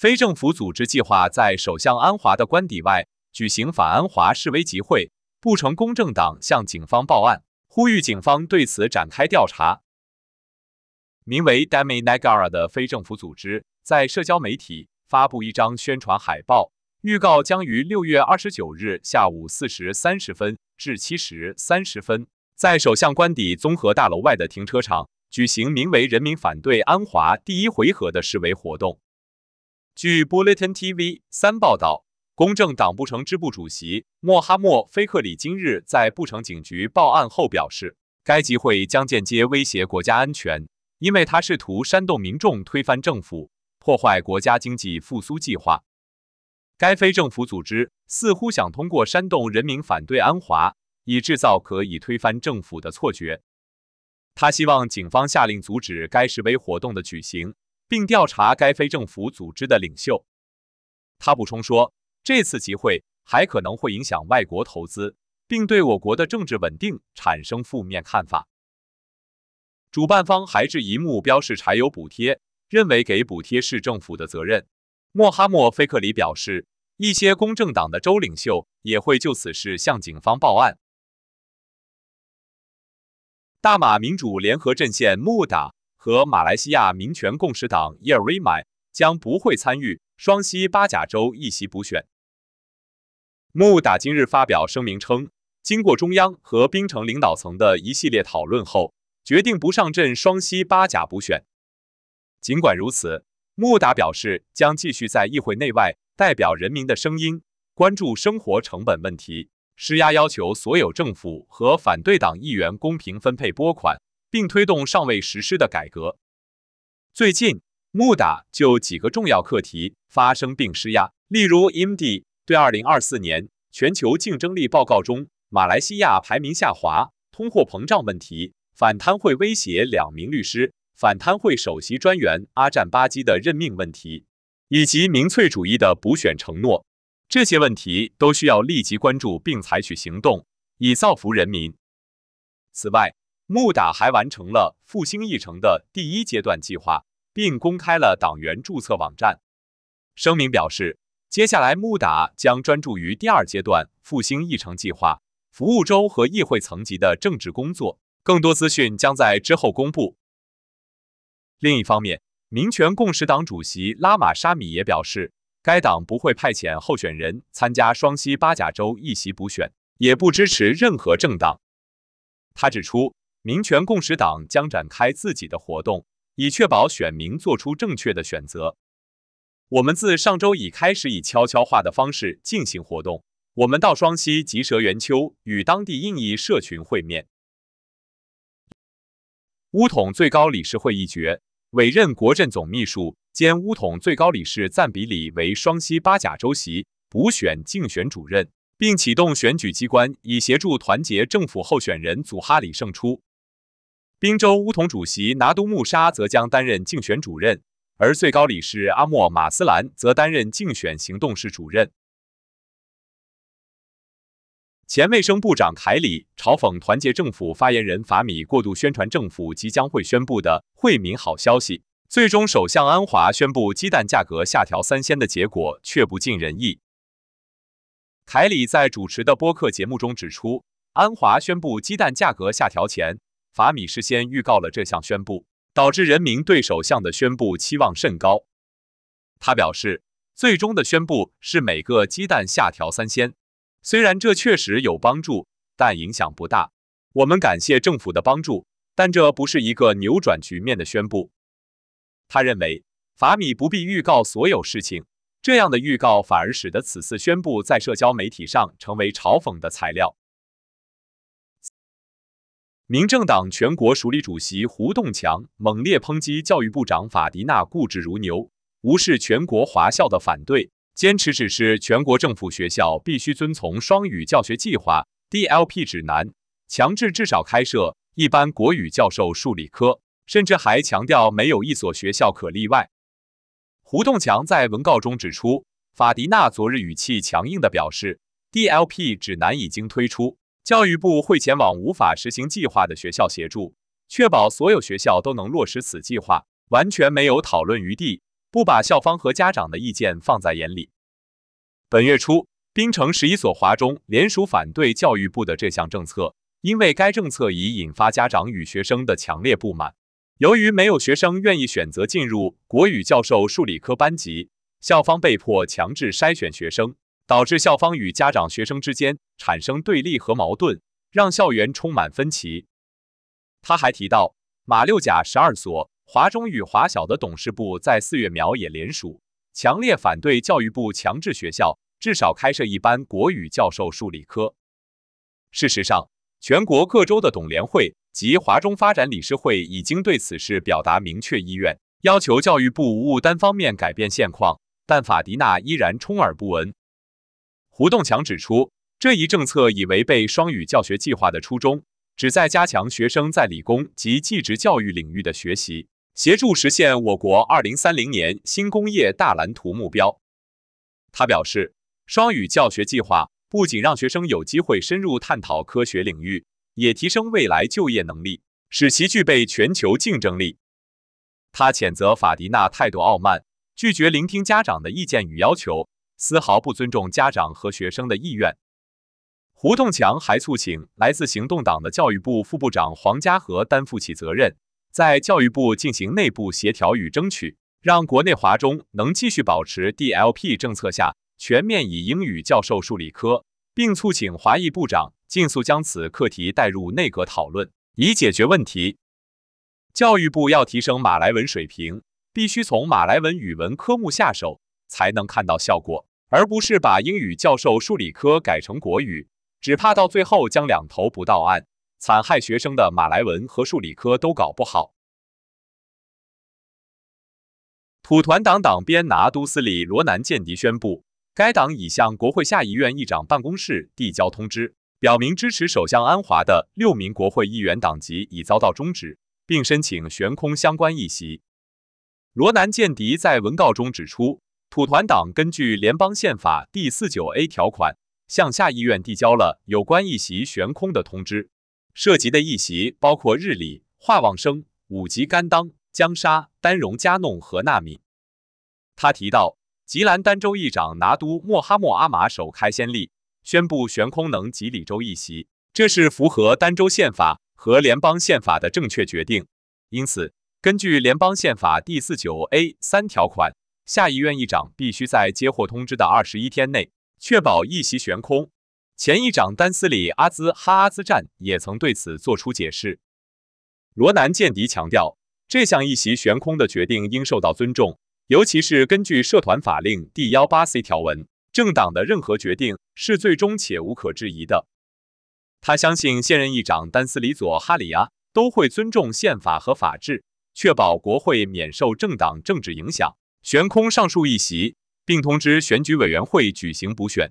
非政府组织计划在首相安华的官邸外举行反安华示威集会。不成功正党向警方报案，呼吁警方对此展开调查。名为 d e m i Negara 的非政府组织在社交媒体发布一张宣传海报，预告将于六月二十九日下午四时三十分至七时三十分，在首相官邸综合大楼外的停车场举行名为“人民反对安华第一回合”的示威活动。据 Bulletin TV 三报道，公正党布城支部主席莫哈莫菲克里今日在布城警局报案后表示，该集会将间接威胁国家安全，因为他试图煽动民众推翻政府，破坏国家经济复苏计划。该非政府组织似乎想通过煽动人民反对安华，以制造可以推翻政府的错觉。他希望警方下令阻止该示威活动的举行。并调查该非政府组织的领袖。他补充说，这次集会还可能会影响外国投资，并对我国的政治稳定产生负面看法。主办方还质疑目标是柴油补贴，认为给补贴是政府的责任。莫哈莫菲克里表示，一些公正党的州领袖也会就此事向警方报案。大马民主联合阵线穆达。和马来西亚民权共识党伊尔威满将不会参与双溪八甲州议席补选。穆达今日发表声明称，经过中央和槟城领导层的一系列讨论后，决定不上阵双溪八甲补选。尽管如此，穆达表示将继续在议会内外代表人民的声音，关注生活成本问题，施压要求所有政府和反对党议员公平分配拨款。并推动尚未实施的改革。最近，穆达就几个重要课题发生并施压，例如 IMD 对2024年全球竞争力报告中马来西亚排名下滑、通货膨胀问题、反贪会威胁两名律师、反贪会首席专员阿占巴基的任命问题，以及民粹主义的补选承诺。这些问题都需要立即关注并采取行动，以造福人民。此外，穆达还完成了复兴议程的第一阶段计划，并公开了党员注册网站。声明表示，接下来穆达将专注于第二阶段复兴议程计划，服务州和议会层级的政治工作。更多资讯将在之后公布。另一方面，民权共识党主席拉玛沙米也表示，该党不会派遣候选人参加双西八甲州议席补选，也不支持任何政党。他指出。民权共识党将展开自己的活动，以确保选民做出正确的选择。我们自上周已开始以悄悄话的方式进行活动。我们到双溪吉蛇园丘与当地印裔社群会面。乌统最高理事会一决，委任国阵总秘书兼乌统最高理事赞比里为双溪八甲州席补选竞选主任，并启动选举机关，以协助团结政府候选人祖哈里胜出。宾州乌统主席拿都穆沙则将担任竞选主任，而最高理事阿莫马斯兰则担任竞选行动室主任。前卫生部长凯里嘲讽团结政府发言人法米过度宣传政府即将会宣布的惠民好消息，最终首相安华宣布鸡蛋价格下调三仙的结果却不尽人意。凯里在主持的播客节目中指出，安华宣布鸡蛋价格下调前。法米事先预告了这项宣布，导致人民对首相的宣布期望甚高。他表示，最终的宣布是每个鸡蛋下调三仙，虽然这确实有帮助，但影响不大。我们感谢政府的帮助，但这不是一个扭转局面的宣布。他认为，法米不必预告所有事情，这样的预告反而使得此次宣布在社交媒体上成为嘲讽的材料。民政党全国署理主席胡栋强猛烈抨击教育部长法迪娜固执如牛，无视全国华校的反对，坚持指示全国政府学校必须遵从双语教学计划 （DLP） 指南，强制至少开设一般国语教授数理科，甚至还强调没有一所学校可例外。胡栋强在文告中指出，法迪娜昨日语气强硬地表示，DLP 指南已经推出。教育部会前往无法实行计划的学校协助，确保所有学校都能落实此计划，完全没有讨论余地，不把校方和家长的意见放在眼里。本月初，槟城十一所华中联署反对教育部的这项政策，因为该政策已引发家长与学生的强烈不满。由于没有学生愿意选择进入国语教授数理科班级，校方被迫强制筛选学生，导致校方与家长、学生之间。产生对立和矛盾，让校园充满分歧。他还提到，马六甲十二所华中与华小的董事部在四月苗也联署，强烈反对教育部强制学校至少开设一班国语教授数理科。事实上，全国各州的董联会及华中发展理事会已经对此事表达明确意愿，要求教育部无误单方面改变现况，但法迪娜依然充耳不闻。胡栋强指出。这一政策已违背双语教学计划的初衷，旨在加强学生在理工及技职教育领域的学习，协助实现我国二零三零年新工业大蓝图目标。他表示，双语教学计划不仅让学生有机会深入探讨科学领域，也提升未来就业能力，使其具备全球竞争力。他谴责法迪纳态度傲慢，拒绝聆听家长的意见与要求，丝毫不尊重家长和学生的意愿。胡栋强还促请来自行动党的教育部副部长黄家和担负起责任，在教育部进行内部协调与争取，让国内华中能继续保持 DLP 政策下全面以英语教授数理科，并促请华裔部长尽速将此课题带入内阁讨论，以解决问题。教育部要提升马来文水平，必须从马来文语文科目下手，才能看到效果，而不是把英语教授数理科改成国语。只怕到最后将两头不到岸，惨害学生的马来文和数理科都搞不好。土团党党鞭拿督斯里罗南间迪宣布，该党已向国会下议院议长办公室递交通知，表明支持首相安华的六名国会议员党籍已遭到终止，并申请悬空相关议席。罗南间迪在文告中指出，土团党根据联邦宪法第四九 A 条款。向下议院递交了有关议席悬空的通知。涉及的议席包括日里、华旺生、武吉甘当、江沙、丹绒加弄和纳米。他提到，吉兰丹州议长拿督莫哈莫阿马首开先例，宣布悬空能吉里州议席，这是符合丹州宪法和联邦宪法的正确决定。因此，根据联邦宪法第四九 A 三条款，下议院议长必须在接获通知的二十一天内。确保一席悬空，前议长丹斯里阿兹哈阿兹站也曾对此作出解释。罗南间谍强调，这项一席悬空的决定应受到尊重，尤其是根据社团法令第幺八 c 条文，政党的任何决定是最终且无可置疑的。他相信现任议长丹斯里佐哈里亚都会尊重宪法和法治，确保国会免受政党政治影响，悬空上述一席。并通知选举委员会举行补选。